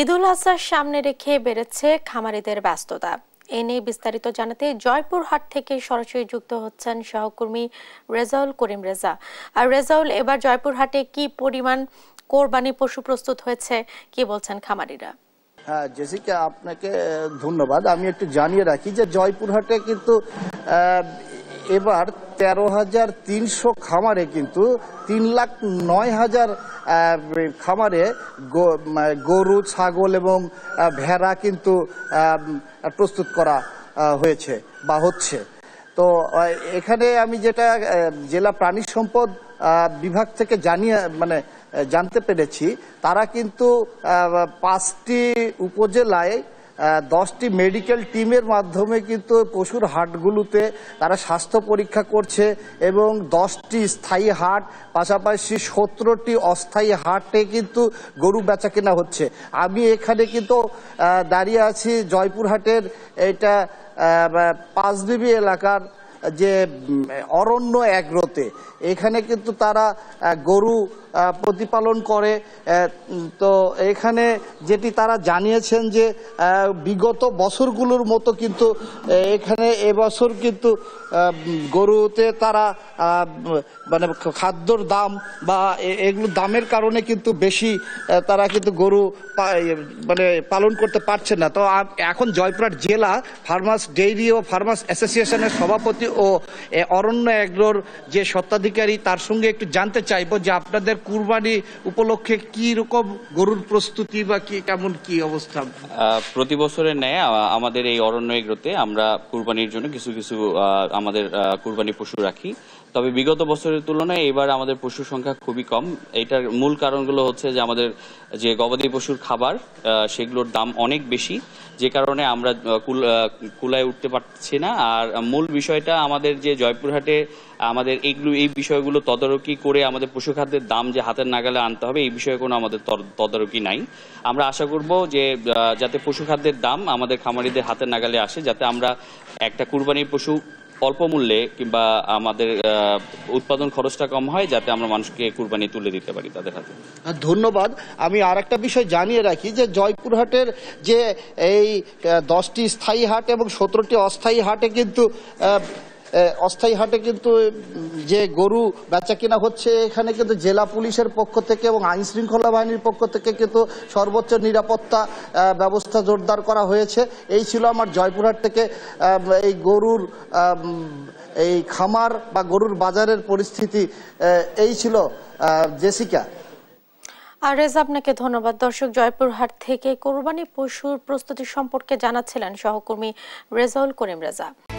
ঈদুল আজহার সামনে রেখে বেড়েছে খামারিদের ব্যস্ততা এ নিয়ে বিস্তারিত জানাতে জয়পুরহাট থেকে সরাসরি যুক্ত হচ্ছেন সহকর্মী রেজাউল করিম রেজা আর রেজাউল এবার জয়পুরহাটে কি পরিমাণ কোরবানি পশু প্রস্তুত হয়েছে কি বলছেন খামারিরা হ্যাঁ জেসিকা আপনাকে ধন্যবাদ আমি একটু জানিয়ে রাখি যে জয়পুরহাটে কিন্তু এবার তেরো হাজার তিনশো খামারে কিন্তু তিন লাখ নয় হাজার খামারে গরু ছাগল এবং ভেড়া কিন্তু প্রস্তুত করা হয়েছে বা হচ্ছে তো এখানে আমি যেটা জেলা প্রাণী সম্পদ বিভাগ থেকে জানিয়ে মানে জানতে পেরেছি তারা কিন্তু পাঁচটি উপজেলায় দশটি মেডিকেল টিমের মাধ্যমে কিন্তু পশুর হাটগুলোতে তারা স্বাস্থ্য পরীক্ষা করছে এবং দশটি স্থায়ী হাট পাশাপাশি সতেরোটি অস্থায়ী হাটে কিন্তু গরু বেচা কেনা হচ্ছে আমি এখানে কিন্তু দাঁড়িয়ে আছি জয়পুরহাটের এটা পাঁচদেবী এলাকার যে অরণ্য অ্যাগ্রোতে এখানে কিন্তু তারা গরু প্রতিপালন করে তো এখানে যেটি তারা জানিয়েছেন যে বিগত বছরগুলোর মতো কিন্তু এখানে এবছর কিন্তু গরুতে তারা মানে খাদ্যর দাম বা এগুলো দামের কারণে কিন্তু বেশি তারা কিন্তু গরু মানে পালন করতে পারছে না তো এখন জয়পুরহাট জেলা ফার্মার্স ডেইরি ও ফার্মার্স অ্যাসোসিয়েশনের সভাপতি ও অরণ্য এগ্রোর যে স্বত্বাধিকারী তার সঙ্গে একটু জানতে চাইব যে আপনাদের কুরবানি উপলক্ষে কি রকম গরুর প্রস্তুতি বা কি কেমন কি অবস্থা প্রতি বছরের ন্যায় আমাদের এই অরণ্য এগ্রোতে আমরা কুরবানির জন্য কিছু কিছু আমাদের কুরবানি পশু রাখি তবে বিগত বছরের তুলনায় এবার আমাদের পশুর সংখ্যা খুবই কম এটার মূল কারণগুলো হচ্ছে যে আমাদের যে গবাদি পশুর খাবার সেগুলোর দাম অনেক বেশি যে কারণে আমরা কুলায় উঠতে পারছি না আর মূল বিষয়টা আমাদের যে জয়পুরহাটে আমাদের এইগুলো এই বিষয়গুলো তদারকি করে আমাদের পশু খাদ্যের দাম যে হাতের নাগালে আনতে হবে এই বিষয়ে কোনো আমাদের তদারকি নাই আমরা আশা করব যে যাতে পশু খাদ্যের দাম আমাদের খামারিদের হাতের নাগালে আসে যাতে আমরা একটা কুরবানির পশু অল্প মূল্যে কিংবা আমাদের উৎপাদন খরচটা কম হয় যাতে আমরা মানুষকে কুরবানি তুলে দিতে পারি তাদের হাতে ধন্যবাদ আমি আর একটা বিষয় জানিয়ে রাখি যে জয়পুরহাটের যে এই দশটি স্থায়ী হাট এবং সতেরোটি অস্থায়ী হাটে কিন্তু অস্থায়ী হাটে কিন্তু যে গরু বেচা কিনা হচ্ছে এখানে কিন্তু জেলা পুলিশের পক্ষ থেকে এবং আইন শৃঙ্খলা বাহিনীর পক্ষ থেকে কিন্তু সর্বোচ্চ নিরাপত্তা ব্যবস্থা জোরদার করা হয়েছে এই ছিল আমার জয়পুরহাট থেকে এই গরুর এই খামার বা গরুর বাজারের পরিস্থিতি এই ছিল জেসিকা আর রেজা আপনাকে ধন্যবাদ দর্শক জয়পুরহাট থেকে কোরবানি পশুর প্রস্তুতি সম্পর্কে জানাচ্ছিলেন সহকর্মী রেজাউল করিম রেজা